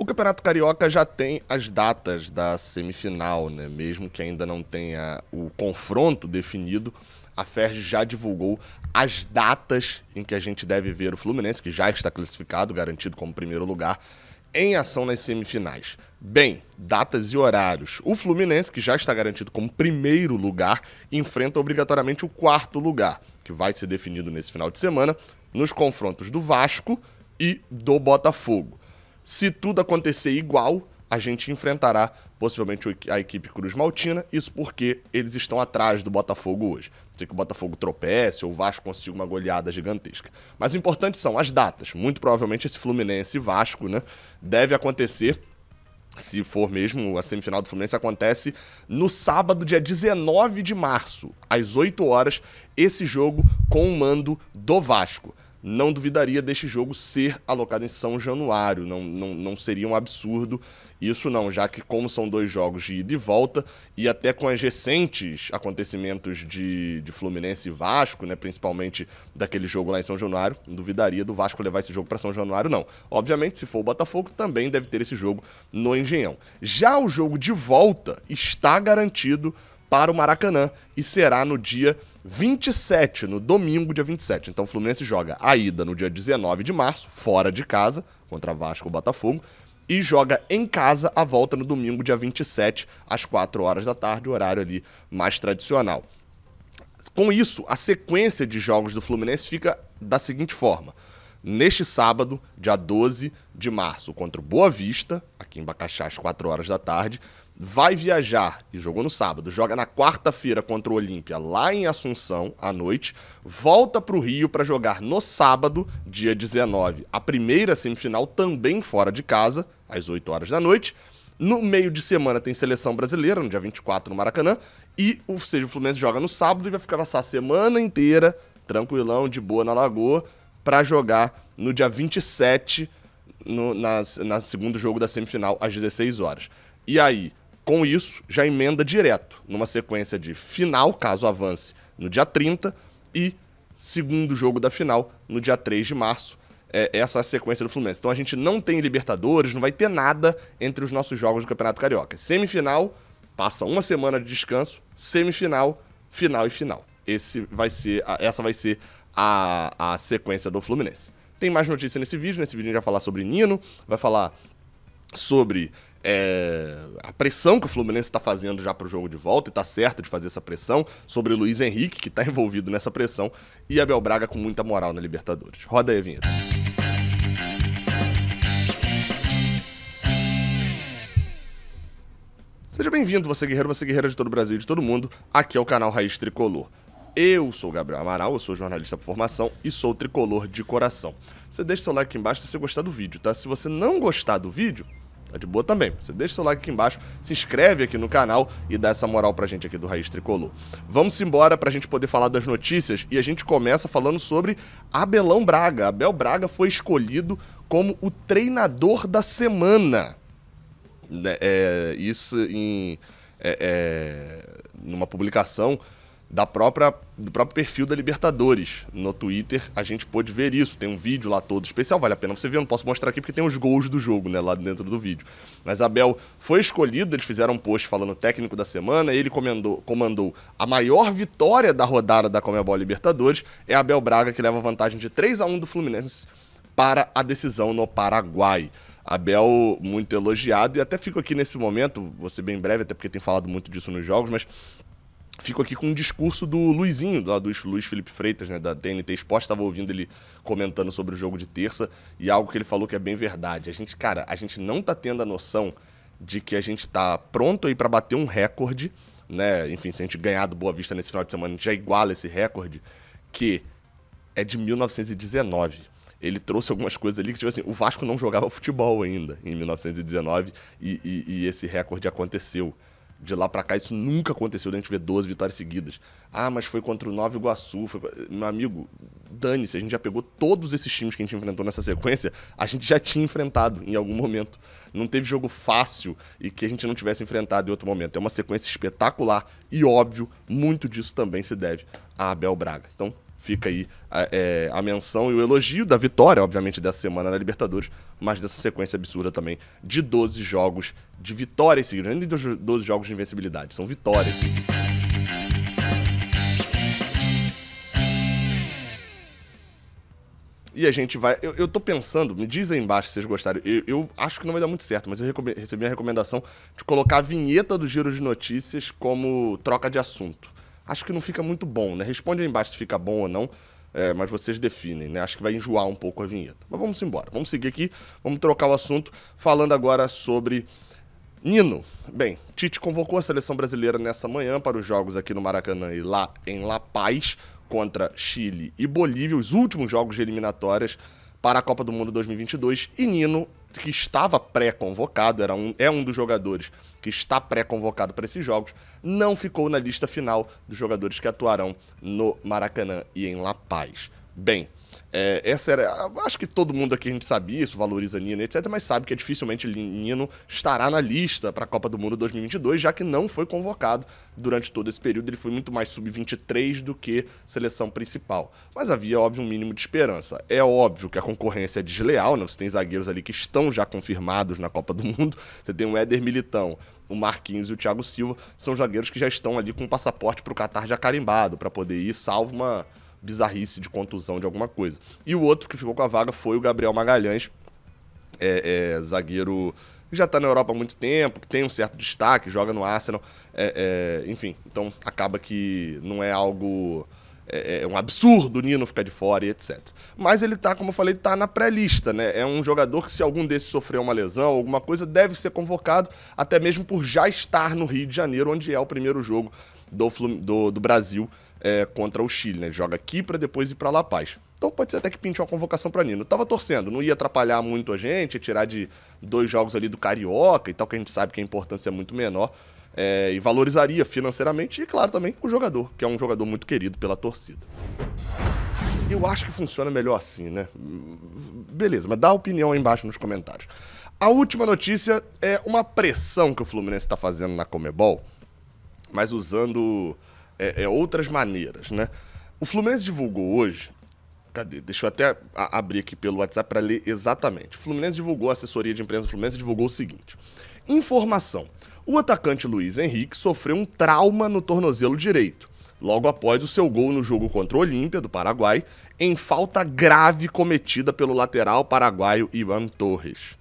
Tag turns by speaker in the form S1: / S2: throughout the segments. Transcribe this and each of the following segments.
S1: O Campeonato Carioca já tem as datas da semifinal, né? Mesmo que ainda não tenha o confronto definido, a FERJ já divulgou as datas em que a gente deve ver o Fluminense, que já está classificado, garantido como primeiro lugar, em ação nas semifinais. Bem, datas e horários. O Fluminense, que já está garantido como primeiro lugar, enfrenta obrigatoriamente o quarto lugar, que vai ser definido nesse final de semana, nos confrontos do Vasco e do Botafogo. Se tudo acontecer igual, a gente enfrentará possivelmente a equipe Cruz Maltina, isso porque eles estão atrás do Botafogo hoje. Pode que o Botafogo tropece ou o Vasco consiga uma goleada gigantesca. Mas o importante são as datas. Muito provavelmente esse Fluminense Vasco, né, deve acontecer se for mesmo, a semifinal do Fluminense acontece no sábado, dia 19 de março, às 8 horas, esse jogo com o mando do Vasco não duvidaria deste jogo ser alocado em São Januário. Não, não, não seria um absurdo isso não, já que como são dois jogos de ida e volta, e até com os recentes acontecimentos de, de Fluminense e Vasco, né, principalmente daquele jogo lá em São Januário, duvidaria do Vasco levar esse jogo para São Januário, não. Obviamente, se for o Botafogo, também deve ter esse jogo no Engenhão. Já o jogo de volta está garantido para o Maracanã e será no dia 27, no domingo, dia 27. Então o Fluminense joga a ida no dia 19 de março, fora de casa, contra Vasco e Botafogo, e joga em casa a volta no domingo, dia 27, às 4 horas da tarde, horário ali mais tradicional. Com isso, a sequência de jogos do Fluminense fica da seguinte forma. Neste sábado, dia 12 de março, contra o Boa Vista, aqui em Bacaxá, às 4 horas da tarde, vai viajar e jogou no sábado, joga na quarta-feira contra o Olímpia lá em Assunção à noite, volta para o Rio para jogar no sábado, dia 19, a primeira semifinal também fora de casa, às 8 horas da noite. No meio de semana tem seleção brasileira, no dia 24 no Maracanã, e ou seja, o Fluminense joga no sábado e vai ficar passar a semana inteira tranquilão, de boa na Lagoa, para jogar no dia 27 no na, na segundo jogo da semifinal às 16 horas. E aí, com isso, já emenda direto numa sequência de final, caso avance, no dia 30 e segundo jogo da final, no dia 3 de março. É, essa é sequência do Fluminense. Então a gente não tem Libertadores, não vai ter nada entre os nossos jogos do Campeonato Carioca. Semifinal, passa uma semana de descanso, semifinal, final e final. Esse vai ser, essa vai ser a, a sequência do Fluminense. Tem mais notícia nesse vídeo, nesse vídeo a gente vai falar sobre Nino, vai falar sobre é, a pressão que o Fluminense está fazendo já para o jogo de volta, e está certo de fazer essa pressão, sobre o Luiz Henrique, que está envolvido nessa pressão, e Abel Braga com muita moral na Libertadores. Roda aí a vinheta. Seja bem-vindo, você guerreiro, você guerreira de todo o Brasil e de todo mundo, aqui é o canal Raiz Tricolor. Eu sou o Gabriel Amaral, eu sou jornalista por formação e sou tricolor de coração. Você deixa seu like aqui embaixo se você gostar do vídeo, tá? Se você não gostar do vídeo, Tá de boa também. Você deixa seu like aqui embaixo, se inscreve aqui no canal e dá essa moral pra gente aqui do Raiz Tricolor. Vamos embora pra gente poder falar das notícias e a gente começa falando sobre Abelão Braga. Abel Braga foi escolhido como o treinador da semana. Né, é, isso em. É, é, numa publicação da própria, do próprio perfil da Libertadores. No Twitter a gente pôde ver isso. Tem um vídeo lá todo especial, vale a pena você ver. Eu não posso mostrar aqui porque tem os gols do jogo, né, lá dentro do vídeo. Mas Abel foi escolhido, eles fizeram um post falando técnico da semana, ele comandou, comandou a maior vitória da rodada da Comebol Libertadores. É Abel Braga que leva vantagem de 3 a 1 do Fluminense para a decisão no Paraguai. Abel muito elogiado e até fico aqui nesse momento, vou ser bem breve, até porque tem falado muito disso nos jogos, mas fico aqui com um discurso do Luizinho, do Luiz Felipe Freitas, né, da TNT Esporte, estava ouvindo ele comentando sobre o jogo de terça e algo que ele falou que é bem verdade. A gente, cara, a gente não tá tendo a noção de que a gente tá pronto aí para bater um recorde, né? Enfim, se a gente ganhar do Boa Vista nesse final de semana, a gente já iguala esse recorde que é de 1919 ele trouxe algumas coisas ali que, tipo assim, o Vasco não jogava futebol ainda em 1919 e, e, e esse recorde aconteceu de lá para cá isso nunca aconteceu, a gente vê 12 vitórias seguidas. Ah, mas foi contra o Nova Iguaçu. Foi... Meu amigo, dane-se, a gente já pegou todos esses times que a gente enfrentou nessa sequência, a gente já tinha enfrentado em algum momento. Não teve jogo fácil e que a gente não tivesse enfrentado em outro momento. É uma sequência espetacular e, óbvio, muito disso também se deve a Abel Braga. Então, Fica aí a, é, a, menção e o elogio da vitória, obviamente, dessa semana na Libertadores, mas dessa sequência absurda também de 12 jogos de vitórias seguidas, nem de 12 jogos de invencibilidade, são vitórias E a gente vai. Eu, eu tô pensando, me diz aí embaixo se vocês gostaram. Eu, eu, acho que não vai dar muito certo, mas eu recebi a recomendação de colocar a vinheta do Giro de Notícias como troca de assunto acho que não fica muito bom, né? Responde aí embaixo se fica bom ou não. É, mas vocês definem, né? Acho que vai enjoar um pouco a vinheta. Mas vamos embora, vamos seguir aqui, vamos trocar o assunto, falando agora sobre Nino. Bem, Tite convocou a seleção brasileira nessa manhã para os jogos aqui no Maracanã e lá em La Paz, contra Chile e Bolívia, os últimos jogos de eliminatórias para a Copa do Mundo 2022. E Nino que estava pré-convocado, era um, é um dos jogadores que está pré-convocado para esses jogos, não ficou na lista final dos jogadores que atuarão no Maracanã e em La Paz. Bem, é, essa era. Acho que todo mundo aqui a gente sabia isso, valoriza Nino, etc., mas sabe que dificilmente Nino estará na lista para a Copa do Mundo 2022, já que não foi convocado durante todo esse período. Ele foi muito mais sub-23 do que seleção principal. Mas havia, óbvio, um mínimo de esperança. É óbvio que a concorrência é desleal, né? Você tem zagueiros ali que estão já confirmados na Copa do Mundo. Você tem o Éder Militão, o Marquinhos e o Thiago Silva. São zagueiros que já estão ali com o passaporte para o Catar já carimbado, para poder ir, salvo uma bizarrice de contusão de alguma coisa. E o outro que ficou com a vaga foi o Gabriel Magalhães, é, é, zagueiro que já está na Europa há muito tempo, que tem um certo destaque, joga no Arsenal, é, é enfim. Então acaba que não é algo. É, é, um absurdo o Nino ficar de fora e etc. Mas ele tá, como eu falei, tá na pré-lista, né? É um jogador que, se algum desses sofrer uma lesão, alguma coisa, deve ser convocado, até mesmo por já estar no Rio de Janeiro, onde é o primeiro jogo do, do, do Brasil é, contra o Chile, né? Joga aqui para depois ir para La Paz. Então pode ser até que pinte uma convocação para Nino. Eu tava torcendo, não ia atrapalhar muito a gente, ia tirar de dois jogos ali do Carioca e tal, que a gente sabe que a importância é muito menor. É, e valorizaria financeiramente e, claro, também o jogador, que é um jogador muito querido pela torcida. Eu acho que funciona melhor assim, né? Beleza, mas dá opinião aí embaixo nos comentários. A última notícia é uma pressão que o Fluminense está fazendo na Comebol, mas usando é, é, outras maneiras, né? O Fluminense divulgou hoje. Cadê? Deixa eu até abrir aqui pelo WhatsApp para ler exatamente. O Fluminense divulgou, a assessoria de imprensa do Fluminense divulgou o seguinte: informação. O atacante Luiz Henrique sofreu um trauma no tornozelo direito, logo após o seu gol no jogo contra o Olímpia, do Paraguai, em falta grave cometida pelo lateral paraguaio Ivan Torres.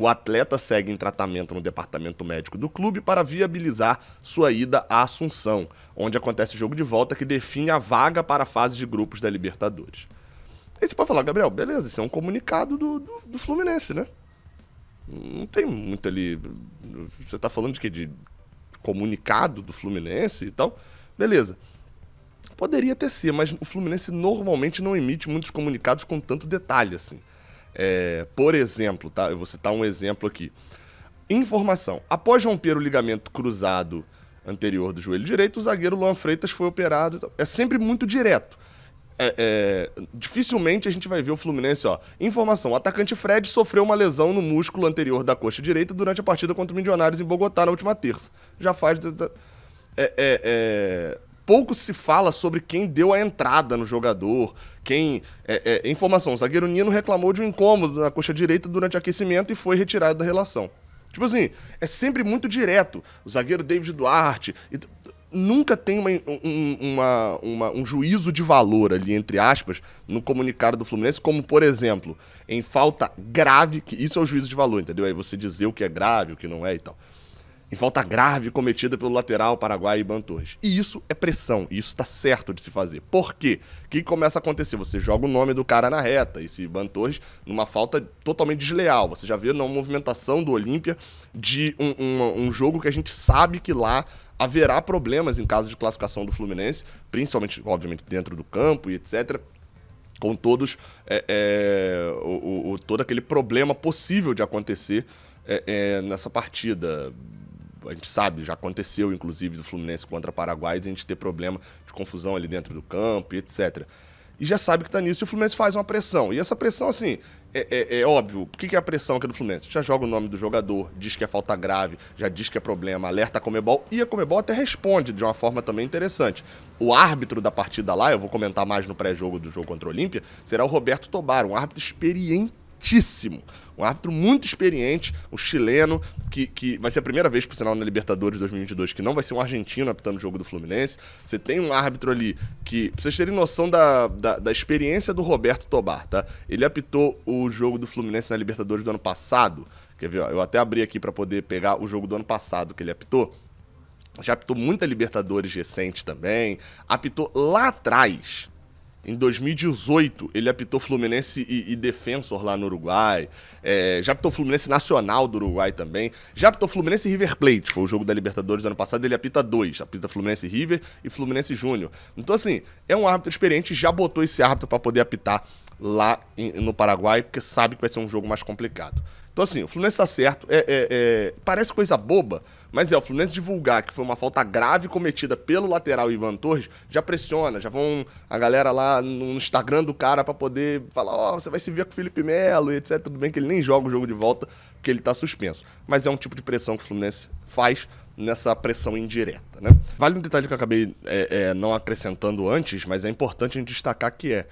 S1: O atleta segue em tratamento no departamento médico do clube para viabilizar sua ida à Assunção, onde acontece o jogo de volta que define a vaga para a fase de grupos da Libertadores. Aí você pode falar, Gabriel, beleza, isso é um comunicado do, do, do Fluminense, né? Não tem muito ali. Você está falando de que? De comunicado do Fluminense e tal? Beleza. Poderia ter sido, mas o Fluminense normalmente não emite muitos comunicados com tanto detalhe assim. É, por exemplo, tá? Eu vou citar um exemplo aqui. Informação. Após romper o ligamento cruzado anterior do joelho direito, o zagueiro Luan Freitas foi operado. É sempre muito direto. É, é, dificilmente a gente vai ver o Fluminense, ó. Informação: o atacante Fred sofreu uma lesão no músculo anterior da coxa direita durante a partida contra o Milionários em Bogotá na última terça. Já faz. É, é, é pouco se fala sobre quem deu a entrada no jogador, quem. É, é, informação: o zagueiro Nino reclamou de um incômodo na coxa direita durante aquecimento e foi retirado da relação. Tipo assim, é sempre muito direto. O zagueiro David Duarte. E, nunca tem uma, um, uma, uma, um juízo de valor ali, entre aspas, no comunicado do Fluminense, como, por exemplo, em falta grave, que isso é o juízo de valor, entendeu? Aí é você dizer o que é grave, o que não é e tal em falta grave cometida pelo lateral paraguai Iban Torres. E isso é pressão, e isso está certo de se fazer. Por quê? O que começa a acontecer? Você joga o nome do cara na reta, esse Iban Torres, numa falta totalmente desleal. Você já vê na movimentação do Olímpia de um, um, um jogo que a gente sabe que lá haverá problemas em caso de classificação do Fluminense, principalmente, obviamente, dentro do campo e etc com todos é, é, o, o, todo aquele problema possível de acontecer é, é nessa partida a gente sabe, já aconteceu, inclusive, do Fluminense contra Paraguai, a gente ter problema de confusão ali dentro do campo e etc. E já sabe que tá nisso e o Fluminense faz uma pressão. E essa pressão, assim, é, é, é óbvio. Por que, que é a pressão aqui do Fluminense? Já joga o nome do jogador, diz que é falta grave, já diz que é problema, alerta a Comebol. E a Comebol até responde de uma forma também interessante. O árbitro da partida lá, eu vou comentar mais no pré-jogo do jogo contra o Olímpia, será o Roberto Tobar, um árbitro experiente fortíssimo. Um árbitro muito experiente, um chileno, que, que vai ser a primeira vez, por sinal, na Libertadores 2022, que não vai ser um argentino apitando o jogo do Fluminense. Você tem um árbitro ali que, pra vocês terem noção da, da, da experiência do Roberto Tobar, tá? Ele apitou o jogo do Fluminense na Libertadores do ano passado. Quer ver, ó, eu até abri aqui para poder pegar o jogo do ano passado que ele apitou. Já apitou muita Libertadores recente também. Apitou lá atrás em 2018, ele apitou Fluminense e, e Defensor lá no Uruguai. É, já apitou Fluminense Nacional do Uruguai também. Já apitou Fluminense e River Plate. Foi o jogo da Libertadores do ano passado. Ele apita dois. Apita Fluminense River e Fluminense Júnior. Então, assim, é um árbitro experiente. Já botou esse árbitro para poder apitar lá em, no Paraguai, porque sabe que vai ser um jogo mais complicado. Então, assim, o Fluminense tá certo. É, é, é parece coisa boba, mas é, o Fluminense divulgar que foi uma falta grave cometida pelo lateral Ivan Torres, já pressiona, já vão a galera lá no Instagram do cara para poder falar, ó, oh, você vai se ver com o Felipe Melo e etc. Tudo bem que ele nem joga o jogo de volta, porque ele tá suspenso. Mas é um tipo de pressão que o Fluminense faz nessa pressão indireta, né? Vale um detalhe que eu acabei é, é, não acrescentando antes, mas é importante a gente destacar que é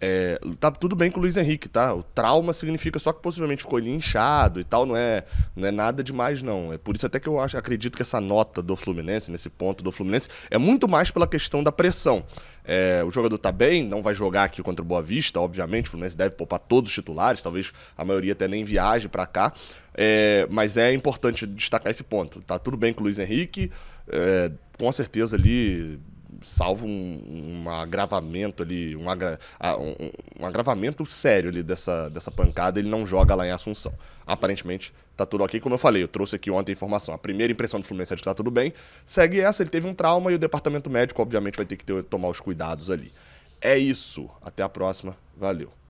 S1: é, tá tudo bem com o Luiz Henrique, tá? O trauma significa só que possivelmente ficou ele inchado e tal, não é, não é nada demais, não. É por isso até que eu acho, acredito que essa nota do Fluminense, nesse ponto do Fluminense, é muito mais pela questão da pressão. É, o jogador tá bem, não vai jogar aqui contra o Boa Vista, obviamente, o Fluminense deve poupar todos os titulares, talvez a maioria até nem viaje para cá, é, mas é importante destacar esse ponto. Tá tudo bem com o Luiz Henrique, é, com certeza ali salvo um, um agravamento ali, um, agra, ah, um, um, agravamento sério ali dessa, dessa pancada, ele não joga lá em Assunção. Aparentemente tá tudo ok, como eu falei, eu trouxe aqui ontem a informação. A primeira impressão do Fluminense é de que tá tudo bem. Segue essa, ele teve um trauma e o departamento médico, obviamente, vai ter que ter, tomar os cuidados ali. É isso. Até a próxima. Valeu.